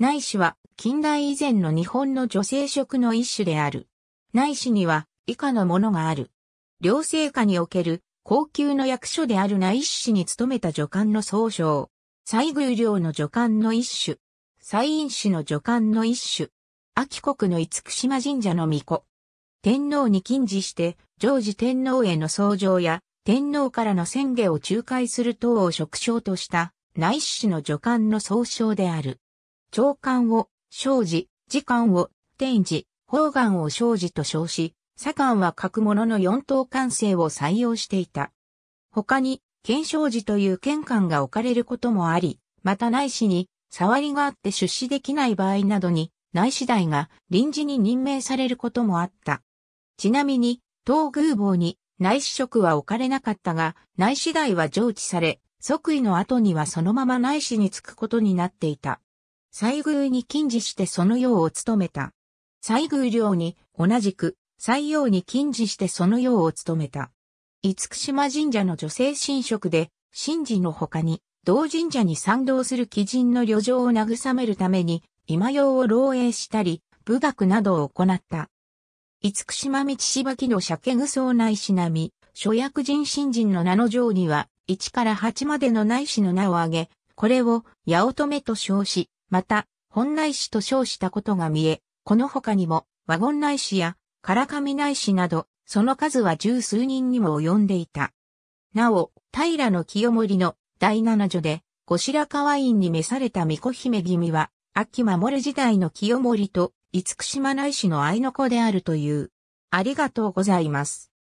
内視は近代以前の日本の女性職の一種である。内視には以下のものがある。両生下における高級の役所である内視に勤めた助官の総称。西宮領の助官の一種。西院市の助官の一種。秋国の厳島神社の巫女。天皇に禁じして、常時天皇への奏上や、天皇からの宣言を仲介する等を職称とした、内史の助官の総称である。長官を生じ、時間を天時、方眼を生じと称し、左官は各物の四等官制を採用していた。他に、検証時という県官が置かれることもあり、また内市に、触りがあって出資できない場合などに、内市代が臨時に任命されることもあった。ちなみに、東宮坊に内市職は置かれなかったが、内市代は上置され、即位の後にはそのまま内市に着くことになっていた。西宮に禁じしてその用を務めた。西宮領に同じく西洋に禁じしてその用を務めた。五福島神社の女性神職で、神事の他に、同神社に賛同する貴人の旅情を慰めるために、今用を漏洩したり、武学などを行った。五福島道しばきの鮭具装内しなみ、諸役人新人の名の上には、1から8までの内子の名を挙げ、これを八乙女と称し、また、本内市と称したことが見え、この他にも、ワゴン内市や、唐上内市など、その数は十数人にも及んでいた。なお、平の清盛の第七女で、後白河院に召された巫女姫君は、秋守時代の清盛と、厳島内市の愛の子であるという。ありがとうございます。